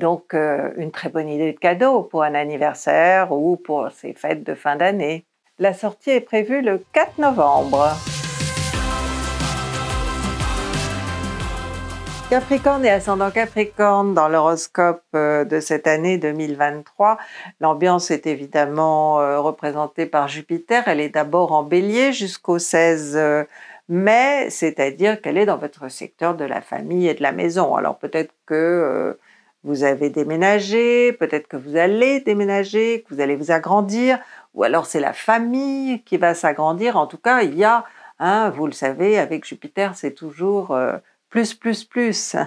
donc, euh, une très bonne idée de cadeau pour un anniversaire ou pour ces fêtes de fin d'année. La sortie est prévue le 4 novembre. Capricorne et ascendant Capricorne dans l'horoscope euh, de cette année 2023. L'ambiance est évidemment euh, représentée par Jupiter. Elle est d'abord en bélier jusqu'au 16 mai, c'est-à-dire qu'elle est dans votre secteur de la famille et de la maison. Alors peut-être que vous avez déménagé, peut-être que vous allez déménager, que vous allez vous agrandir, ou alors c'est la famille qui va s'agrandir. En tout cas, il y a, hein, vous le savez, avec Jupiter, c'est toujours euh, plus, plus, plus.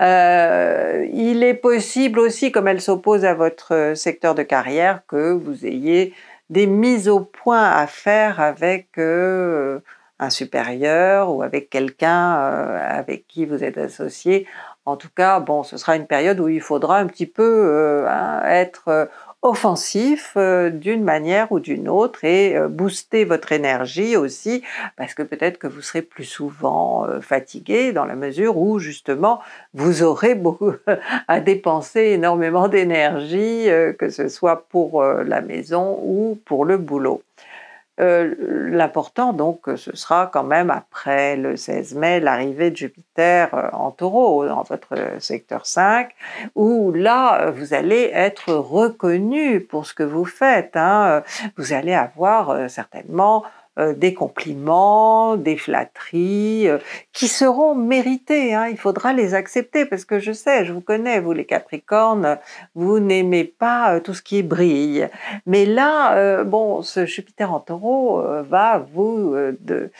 Euh, il est possible aussi, comme elle s'oppose à votre secteur de carrière, que vous ayez des mises au point à faire avec euh, un supérieur ou avec quelqu'un avec qui vous êtes associé en tout cas, bon, ce sera une période où il faudra un petit peu euh, hein, être euh, offensif euh, d'une manière ou d'une autre et booster votre énergie aussi parce que peut-être que vous serez plus souvent fatigué dans la mesure où justement vous aurez beaucoup à dépenser énormément d'énergie que ce soit pour la maison ou pour le boulot. Euh, l'important, donc, euh, ce sera quand même après le 16 mai, l'arrivée de Jupiter euh, en taureau dans votre secteur 5, où là, vous allez être reconnu pour ce que vous faites. Hein. Vous allez avoir certainement euh, des compliments, des flatteries, euh, qui seront méritées. Hein. il faudra les accepter parce que je sais, je vous connais, vous les Capricornes, vous n'aimez pas euh, tout ce qui brille. Mais là, bon, ce Jupiter en taureau va vous, de,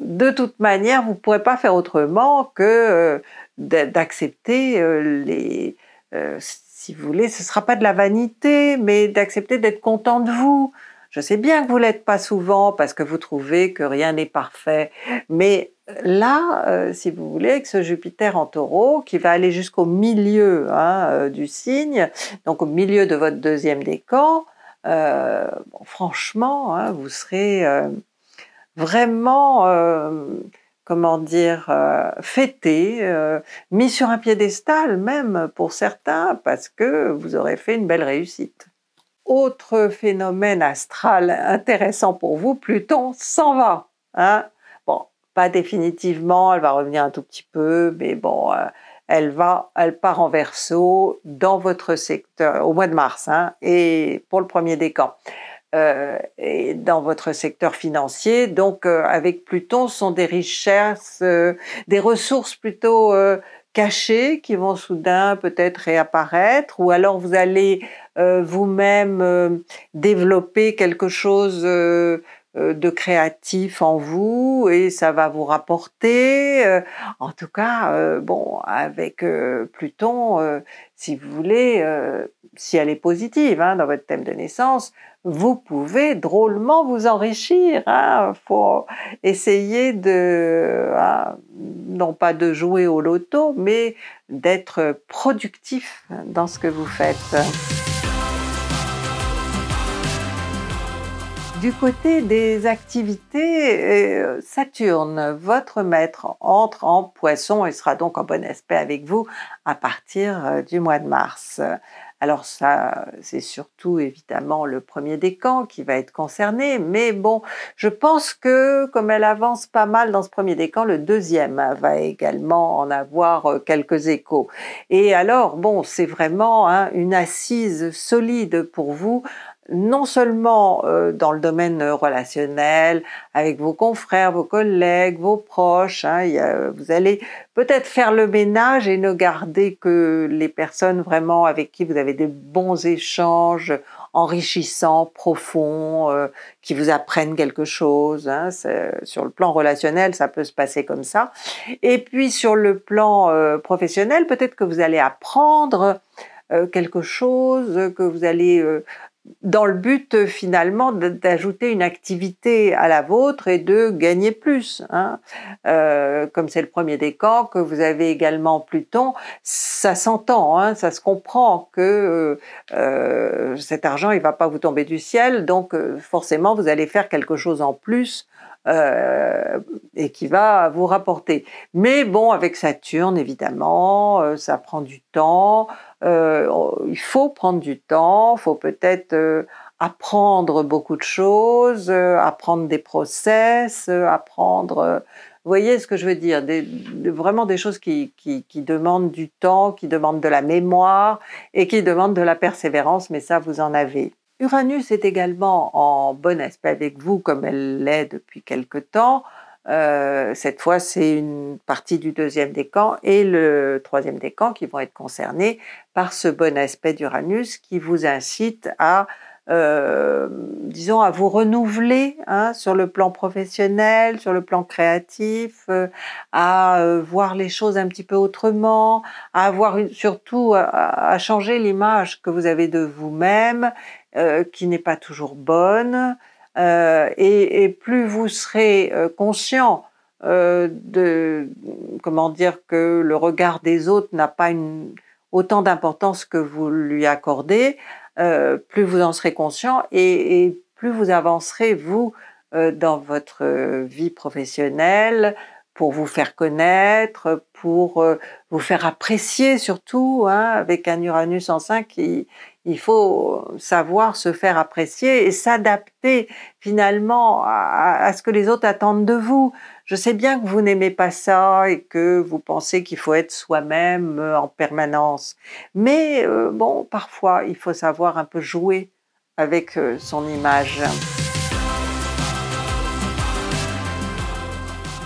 de toute manière, vous ne pourrez pas faire autrement que d'accepter les si vous voulez, ce ne sera pas de la vanité, mais d'accepter d'être content de vous, je sais bien que vous l'êtes pas souvent parce que vous trouvez que rien n'est parfait, mais euh, là, euh, si vous voulez, avec ce Jupiter en taureau qui va aller jusqu'au milieu hein, euh, du signe, donc au milieu de votre deuxième décan, franchement, hein, vous serez vraiment, comment dire, fêté, mis sur un piédestal même pour certains, parce que vous aurez fait une belle réussite. Autre phénomène astral intéressant pour vous, Pluton s'en va. Hein. bon, pas définitivement, elle va revenir un tout petit peu, mais bon, euh, elle va, elle part en verso dans votre secteur au mois de mars hein, et pour le premier décan. Euh, et dans votre secteur financier. Donc, euh, avec Pluton, ce sont des richesses, euh, des ressources plutôt cachés qui vont soudain peut-être réapparaître ou alors vous allez euh, vous-même euh, développer quelque chose euh, euh, de créatif en vous et ça va vous rapporter. Euh, en tout cas, euh, bon, avec Pluton, si vous voulez, si elle est positive hein, dans votre thème de naissance, vous pouvez drôlement vous enrichir. Hein, faut essayer de, hein, non pas de jouer au loto, mais d'être productif dans ce que vous faites. Du côté des activités, euh, Saturne, votre maître, entre en poisson et sera donc en bon aspect avec vous à partir euh, du mois de mars. Alors ça, c'est surtout évidemment le premier décan qui va être concerné, mais bon, je pense que comme elle avance pas mal dans ce premier décan, le deuxième va également en avoir euh, quelques échos. Et alors, bon, c'est vraiment hein, une assise solide pour vous non seulement euh, dans le domaine euh, relationnel, avec vos confrères, vos collègues, vos proches, hein, vous allez peut-être faire le ménage et ne garder que les personnes vraiment avec qui vous avez des bons échanges enrichissants, profonds, euh, qui vous apprennent quelque chose. Hein, sur le plan relationnel, ça peut se passer comme ça. Et puis sur le plan professionnel, peut-être que vous allez apprendre quelque chose, que vous allez dans le but euh, finalement d'ajouter une activité à la vôtre et de gagner plus. Hein. Euh, comme c'est le premier décan, que vous avez également Pluton, ça s'entend, hein, ça se comprend que euh, euh cet argent, il va pas vous tomber du ciel, donc euh, forcément, vous allez faire quelque chose en plus euh, et qui va vous rapporter. Mais bon, avec Saturne, évidemment, ça prend du temps, euh, oh, il faut prendre du temps, faut peut-être euh, apprendre beaucoup de choses, euh, apprendre des process, apprendre vous voyez ce que je veux dire Vraiment des choses qui, qui, qui, demandent du temps, qui demandent de la mémoire et qui demandent de la persévérance, mais ça, vous en avez. Uranus est également en bon aspect avec vous, comme elle l'est depuis quelque temps, euh, cette fois, c'est une partie du deuxième décan et le troisième décan qui vont être concernés par ce bon aspect d'Uranus qui vous incite à, euh, disons, à vous renouveler hein, sur le plan professionnel, sur le plan créatif, euh, à voir les choses un petit peu autrement, à avoir surtout à changer l'image que vous avez de vous-même, qui n'est pas toujours bonne euh, et, plus vous serez euh, conscient euh, de comment dire que le regard des autres n'a pas autant d'importance que vous lui accordez, plus vous en serez conscient et, plus vous avancerez, vous, dans votre vie professionnelle, pour vous faire connaître, pour euh, vous faire apprécier surtout. Hein, avec un Uranus en 5, il, faut savoir se faire apprécier et s'adapter finalement à, ce que les autres attendent de vous. Je sais bien que vous n'aimez pas ça et que vous pensez qu'il faut être soi-même euh, en permanence. Mais euh, bon, parfois, il faut savoir un peu jouer avec son image.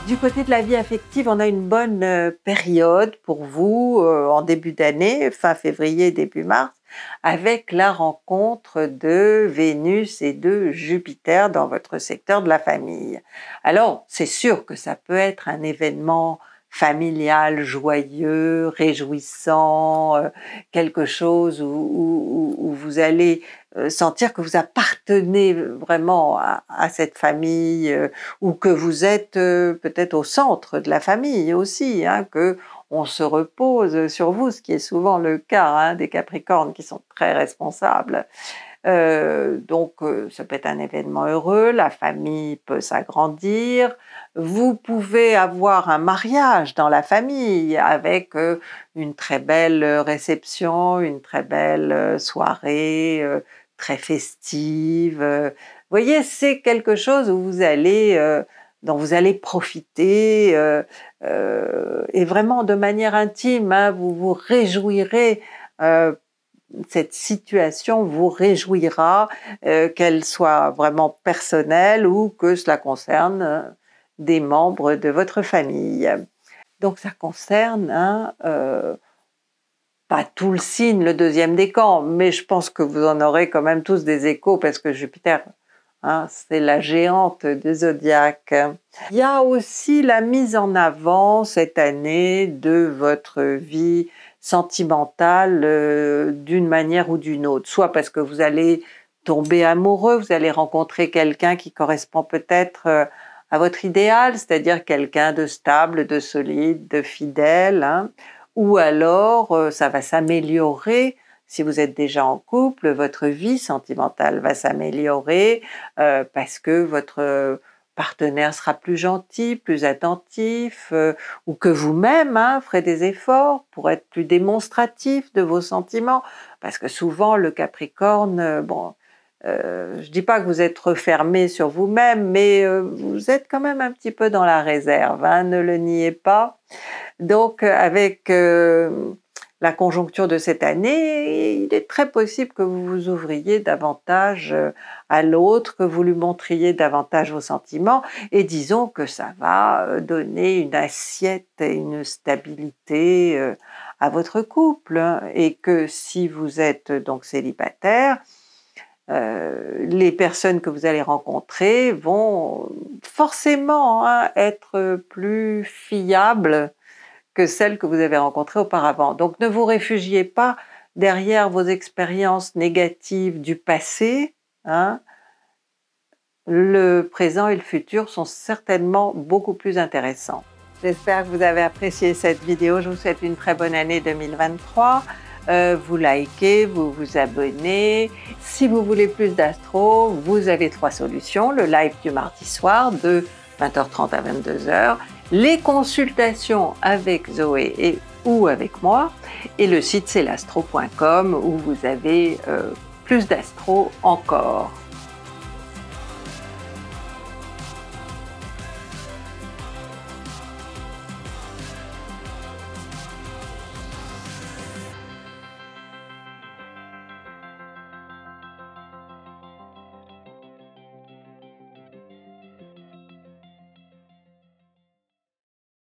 Du côté de la vie affective, on a une bonne euh, période pour vous euh, en début d'année, fin février, début mars, avec la rencontre de Vénus et de Jupiter dans votre secteur de la famille. Alors, c'est sûr que ça peut être un événement familial, joyeux, réjouissant, euh, quelque chose où, vous allez euh, sentir que vous appartenez euh, vraiment à, cette famille euh, ou que vous êtes peut-être au centre de la famille aussi, hein, que on se repose sur vous, ce qui est souvent le cas hein, des Capricornes qui sont très responsables. donc, ça peut être un événement heureux, la famille peut s'agrandir, vous pouvez avoir un mariage dans la famille avec une très belle réception, une très belle soirée, très festive. Euh, voyez, c'est quelque chose où vous allez, euh, dont vous allez profiter euh, et vraiment de manière intime, hein, vous vous réjouirez. cette situation vous réjouira, qu'elle soit vraiment personnelle ou que cela concerne des membres de votre famille. Donc ça concerne hein, pas tout le signe, le deuxième décan, mais je pense que vous en aurez quand même tous des échos parce que Jupiter, hein, c'est la géante du zodiaque. Il y a aussi la mise en avant cette année de votre vie sentimentale euh, d'une manière ou d'une autre, soit parce que vous allez tomber amoureux, vous allez rencontrer quelqu'un qui correspond peut-être euh, à votre idéal, c'est-à-dire quelqu'un de stable, de solide, de fidèle. Hein ou alors euh, ça va s'améliorer si vous êtes déjà en couple, votre vie sentimentale va s'améliorer euh, parce que votre euh, partenaire sera plus gentil, plus attentif, ou que vous-même hein, ferez des efforts pour être plus démonstratif de vos sentiments, parce que souvent le Capricorne, bon, euh, je ne dis pas que vous êtes refermé sur vous-même, mais euh, vous êtes quand même un petit peu dans la réserve, hein, ne le niez pas. Donc avec euh, la conjoncture de cette année, il est très possible que vous vous ouvriez davantage à l'autre, que vous lui montriez davantage vos sentiments, et disons que ça va donner une assiette et une stabilité à votre couple, hein. et que si vous êtes donc célibataire, euh, les personnes que vous allez rencontrer vont forcément hein, être plus fiables que celles que vous avez rencontrées auparavant. Donc ne vous réfugiez pas derrière vos expériences négatives du passé. Hein. Le présent et le futur sont certainement beaucoup plus intéressants. J'espère que vous avez apprécié cette vidéo. Je vous souhaite une très bonne année 2023. Euh, vous likez, vous vous abonnez. Si vous voulez plus d'astro, vous avez trois solutions. Le live du mardi soir de 20h30 à 22h, les consultations avec Zoé et ou avec moi, et le site c'est l'astro.com où vous avez euh, plus d'astro encore.